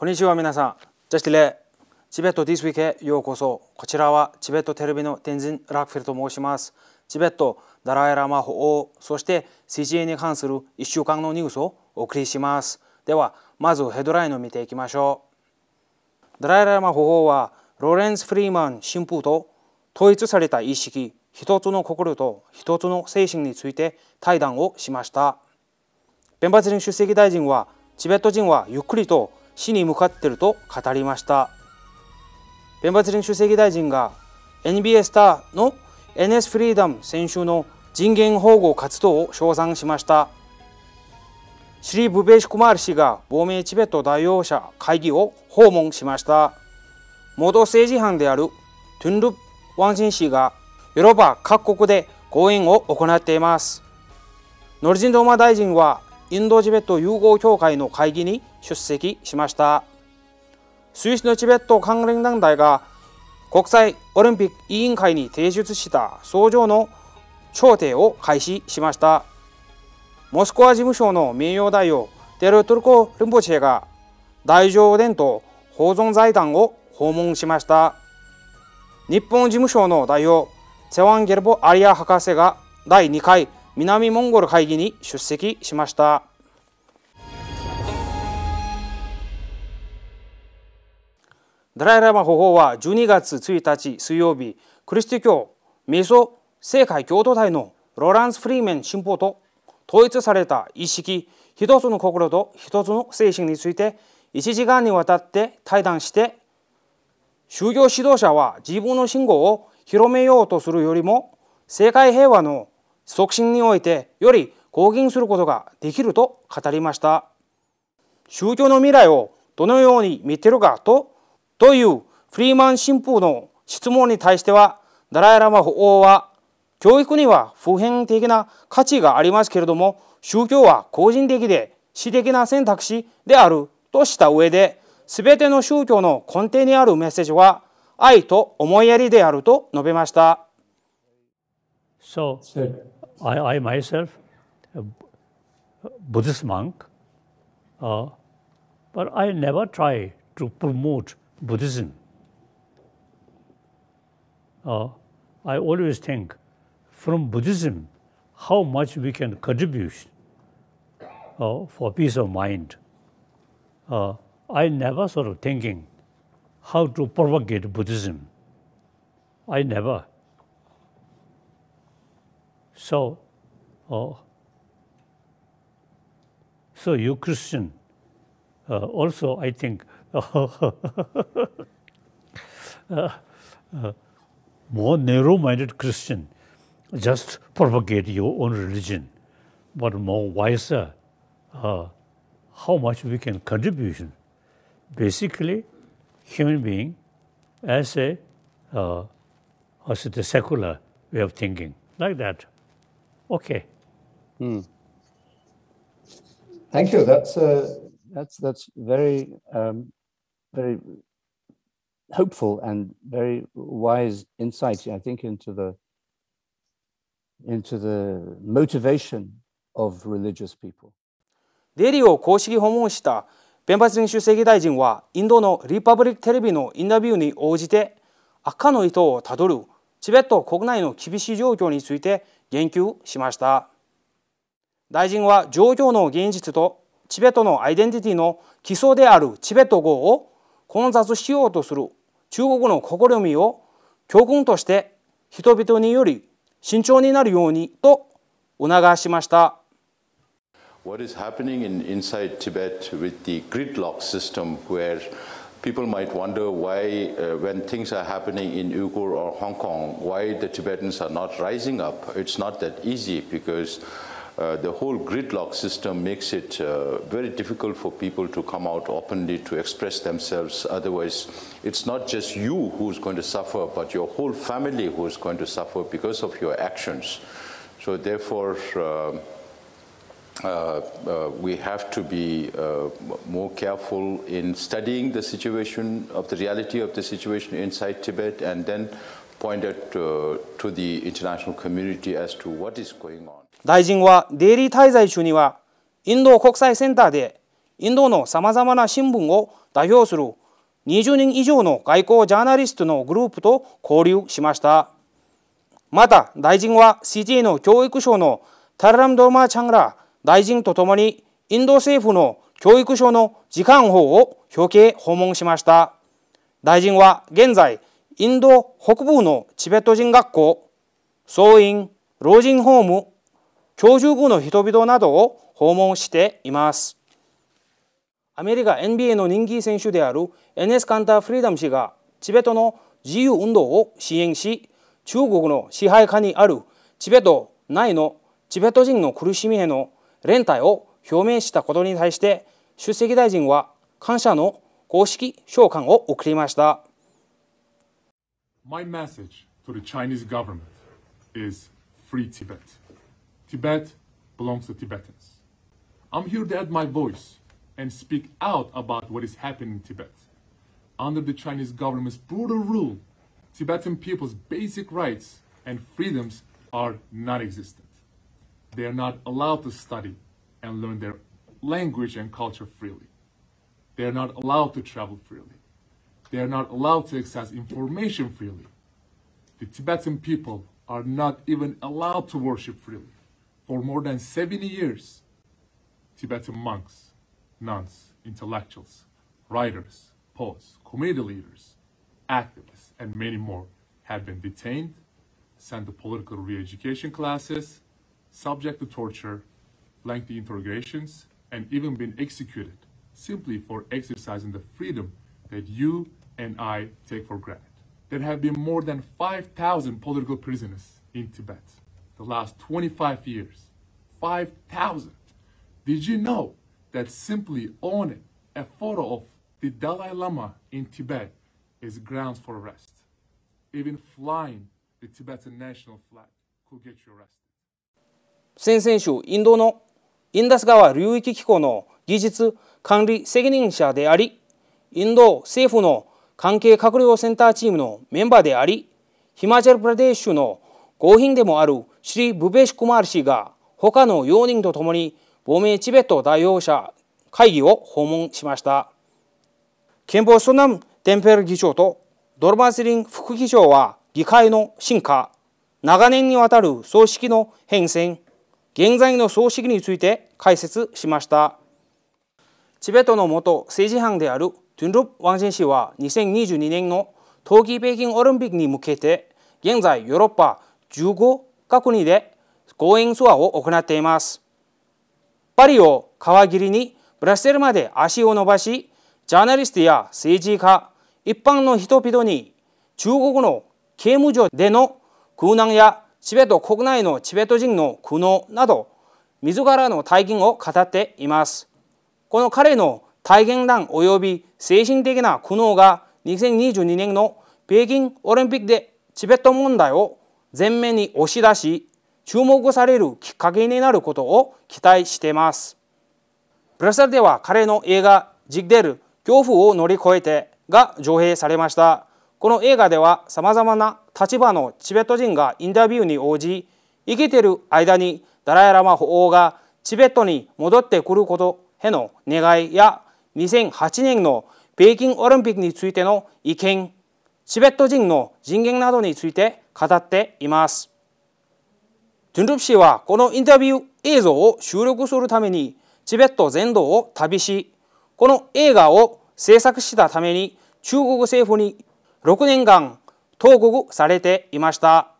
こんにちは皆さん。ジャスティレチベット t h ス s Week へようこそ。こちらはチベットテレビの天神ラックフィルと申します。チベット、ダライラマ法王、そして CGA に関する1週間のニュースをお送りします。では、まずヘッドラインを見ていきましょう。ダライラマ法王は、ローレンス・フリーマン神父と統一された意識、一つの心と一つの精神について対談をしました。弁発人出席大臣は、チベット人はゆっくりと死に向かってると語りました弁練習正席大臣が NBA スターの NS フリーダム選手の人権保護活動を称賛しましたシリ・ブベーシクマール氏が亡命チベット代表者会議を訪問しました元政治犯であるトゥンル・ワンシン氏がヨーロッパ各国で講演を行っていますノルジンドーマ大臣はインド・チベット融合協会の会議に出席しましたスイスのチベット関連団体が国際オリンピック委員会に提出した相乗の調停を開始しましたモスクワ事務所の名誉代表デルトルコ・ルンボチェが大乗伝統保存財団を訪問しました日本事務所の代表セワン・ゲルボ・アリア博士が第2回南モンゴル会議に出席しました。ダライ・ラマ法は12月1日水曜日クリスティ教メソ世界共同体のロランス・フリーメン新法と統一された意識、一つの心と一つの精神について1時間にわたって対談して宗教指導者は自分の信号を広めようとするよりも世界平和の促進においてより貢献することができると語りました宗教の未来をどのように見てるかとというフリーマン新父の質問に対してはダライ・ラマ法王は教育には普遍的な価値がありますけれども宗教は個人的で私的な選択肢であるとした上で全ての宗教の根底にあるメッセージは愛と思いやりであると述べました。So, I, I myself, a Buddhist monk, uh, but I never try to promote Buddhism. Uh, I always think from Buddhism how much we can contribute uh, for peace of mind. Uh, I never sort of thinking how to propagate Buddhism. I never. So, oh. so you Christian uh, also, I think, uh, uh, more narrow-minded Christian just propagate your own religion, but more wiser uh, how much we can contribution. Basically, human being as a, uh, as the secular way of thinking, like that. Okay. Mm. Thank you. That's uh, that's that's very um, very hopeful and very wise insight. I think into the into the motivation of religious people. デリーを公式訪問した弁髪連習正義大臣はインドのリパブリックテレビのインタビューに応じて赤の糸をたどるチベット国内の厳しい状況について言及しました大臣は状況の現実とチベットのアイデンティティの基礎であるチベット語を混雑しようとする中国の試みを教訓として人々により慎重になるようにと促しました。What is happening in, inside Tibet with the gridlock system where people might wonder why, uh, when things are happening in Uyghur or Hong Kong, why the Tibetans are not rising up. It's not that easy because uh, the whole gridlock system makes it uh, very difficult for people to come out openly to express themselves. Otherwise, it's not just you who's going to suffer, but your whole family who's going to suffer because of your actions. So therefore, uh, Uh, uh, we have to be uh, more careful in studying the situation of the reality of the situation inside Tibet and then point it to, to the international community as to what is going on. 大臣はデイリー滞在中にはインド国際センターでインドのさまざまな新聞を代表する20人以上の外交ジャーナリストのグループと交流しました。また大臣は c t の教育省のタララムドーマーチャンラ大臣とともにインド政府の教育省の時間法を表敬訪問しました大臣は現在インド北部のチベット人学校総員老人ホーム教授部の人々などを訪問していますアメリカ NBA の人気選手であるエネス・カンター・フリーダム氏がチベットの自由運動を支援し中国の支配下にあるチベット内のチベット人の苦しみへの連帯を表明したことに対して出席大臣は感謝の公式召喚を送りました。My message to the Chinese government is free Tibet. Tibet belongs to Tibetans. I'm here to add my voice and speak out about what is happening in Tibet. Under the Chinese government's brutal rule, Tibetan people's basic rights and freedoms are non existent. they are not allowed to study and learn their language and culture freely. They are not allowed to travel freely. They are not allowed to access information freely. The Tibetan people are not even allowed to worship freely. For more than 70 years, Tibetan monks, nuns, intellectuals, writers, poets, community leaders, activists, and many more have been detained, sent to political re-education classes, subject to torture, lengthy interrogations, and even been executed simply for exercising the freedom that you and I take for granted. There have been more than 5,000 political prisoners in Tibet the last 25 years. 5,000. Did you know that simply owning a photo of the Dalai Lama in Tibet is grounds for arrest? Even flying the Tibetan national flag could get you arrested. 先々週インドのインダス川流域機構の技術管理責任者でありインド政府の関係閣僚センターチームのメンバーでありヒマチャルプラデーシュの合品でもあるシリ・ブベシクマール氏が他の4人とともに亡命チベット代表者会議を訪問しました憲法ソナム・テンペル議長とドルマスリン副議長は議会の進化長年にわたる組織の変遷現在の総主義について解説しましたチベットの元政治犯であるトゥンルッ・ワンジン氏は2022年の冬季北京オリンピックに向けて現在ヨーロッパ15か国で講演ツアーを行っていますパリを皮切りにブラッセルまで足を伸ばしジャーナリストや政治家一般の人々に中国の刑務所での苦難やチベット国内のチベット人の苦悩など自らの体験を語っていますこの彼の体験談及び精神的な苦悩が2022年の北京オリンピックでチベット問題を前面に押し出し注目されるきっかけになることを期待していますブラジルでは彼の映画「ジッデル恐怖を乗り越えて」が上映されましたこの映画ではさまざまな立場のチベット人がインタビューに応じ生きている間にダライ・ラマ法王がチベットに戻ってくることへの願いや2008年の北京オリンピックについての意見チベット人の人権などについて語っています。トゥンルプ氏はこのインタビュー映像を収録するためにチベット全土を旅しこの映画を制作したために中国政府に6年間投獄されていました。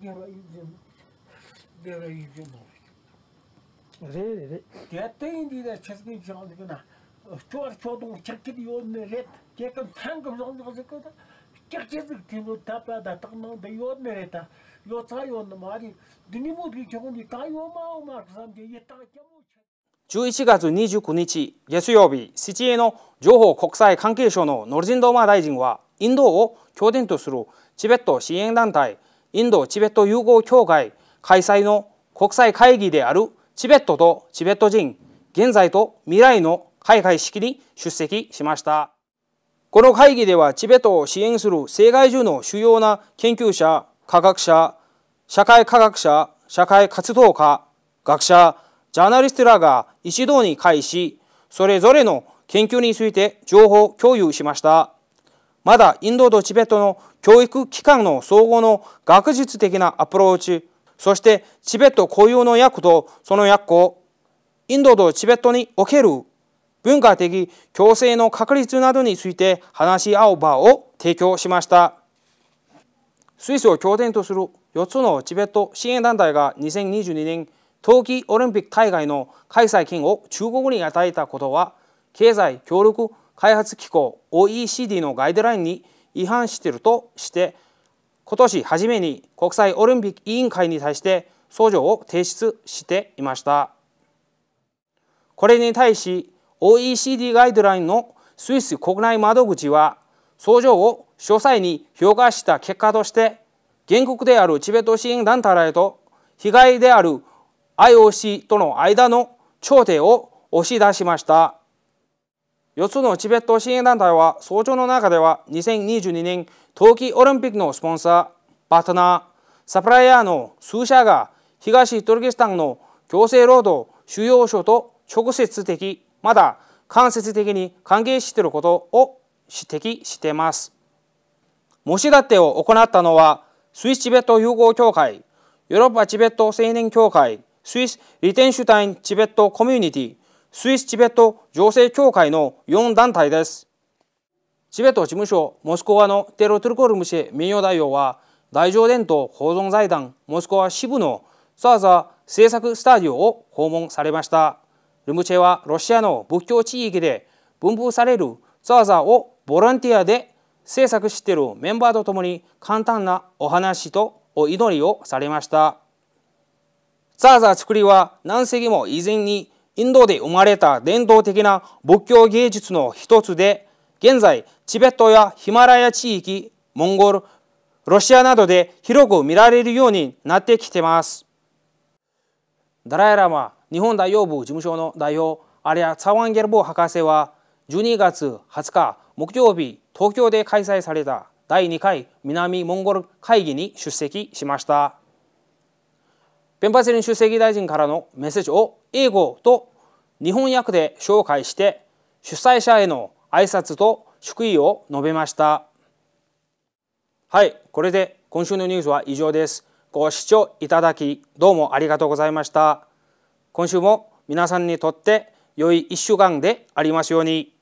Gereği cemaat. Gereği cemaat. Re, re. t ē 11月29日月曜日、チエの情報国際関係省のノルジンドーマ大臣は、インドを拠点とするチベット支援団体、インド・チベット融合協会開催の国際会議であるチベットとチベット人、現在と未来の開会式に出席しました。この会議ではチベットを支援する世界中の主要な研究者、科学者、社会科学者、社会活動家、学者、ジャーナリストらが一堂に会し、それぞれの研究について情報共有しました。まだインドとチベットの教育機関の総合の学術的なアプローチそしてチベット固有の訳とその訳をインドとチベットにおける文化的共生の確立などについて話し合う場を提供しましたスイスを拠点とする4つのチベット支援団体が2022年冬季オリンピック大会の開催権を中国に与えたことは経済協力開発機構 OECD のガイドラインに違反しているとして今年初めに国際オリンピック委員会に対して訴状を提出していましたこれに対し OECD ガイドラインのスイス国内窓口は訴状を詳細に評価した結果として原告であるチベット支援団体と被害である IOC との間の調停を押し出しました4つのチベット支援団体は早朝の中では2022年冬季オリンピックのスポンサーパートナーサプライヤーの数社が東トルキスタンの強制労働収容所と直接的まだ間接的に関係していることを指摘しています。模試立てを行ったのはスイスチベット友好協会ヨーロッパチベット青年協会スイス・リテンシュタイン・チベット・コミュニティ、スイス・チベット情勢協会の4団体です。チベット事務所モスクワのテロトルコルムシ名誉代表は大乗伝統保存財団モスクワ支部のサーザ政作スタジオを訪問されましたルムチェはロシアの仏教地域で分布されるザーザをボランティアで制作しているメンバーとともに簡単なお話とお祈りをされましたザーザ作りは何世紀も以前にインドで生まれた伝統的な仏教芸術の一つで現在チベットやヒマラヤ地域モンゴルロシアなどで広く見られるようになってきてますダライラマ日本代表部事務所の代表アリア・ツァワンゲルボ博士は12月20日木曜日東京で開催された第2回南モンゴル会議に出席しましたペンパセリン出席大臣からのメッセージを英語と日本訳で紹介して主催者への挨拶と祝意を述べましたはいこれで今週のニュースは以上ですご視聴いただきどうもありがとうございました今週も皆さんにとって良い1週間でありますように。